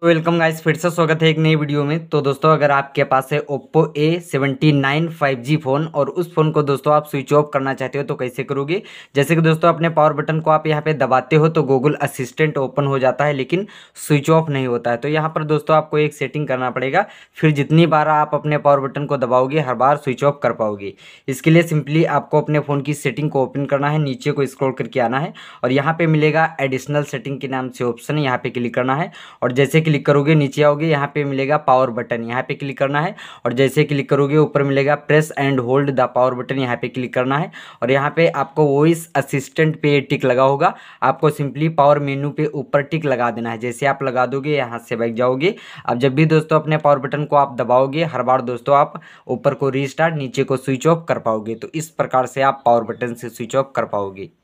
तो welcome guys फिर से स्वागत है एक नई वीडियो में तो दोस्तों अगर आपके पास है Oppo A seventy nine five G phone और उस फ़ोन को दोस्तों आप स्विच ऑफ करना चाहते हो तो कैसे करोगे जैसे कि दोस्तों अपने पावर बटन को आप यहाँ पे दबाते हो तो गूगल असिस्टेंट ओपन हो जाता है लेकिन स्विच ऑफ नहीं होता है तो यहाँ पर दोस्तों आपको एक सेटिंग करना पड़ेगा फिर जितनी बार आप अपने पावर बटन को दबाओगे हर बार स्विच ऑफ कर पाओगे इसके लिए सिंपली आपको अपने फ़ोन की सेटिंग को ओपन करना है नीचे को स्क्रोल करके आना है और यहाँ पर मिलेगा एडिशनल सेटिंग के नाम से ऑप्शन यहाँ पर क्लिक करना है और जैसे क्लिक करोगे नीचे आओगे यहाँ पे मिलेगा पावर बटन यहाँ पे क्लिक करना है और जैसे क्लिक करोगे ऊपर मिलेगा press and hold the power button यहाँ पे क्लिक करना है और यहाँ पे आपको वॉइस असिस्टेंट पे टिक लगा होगा आपको सिंपली पावर मेनू पे ऊपर टिक लगा देना है जैसे आप लगा दोगे यहाँ से बैठ जाओगे अब जब भी दोस्तों अपने पावर बटन को आप दबाओगे हर बार दोस्तों आप ऊपर को रिस्टार्ट नीचे को स्विच ऑफ कर पाओगे तो इस प्रकार से आप पावर बटन से स्विच ऑफ कर पाओगे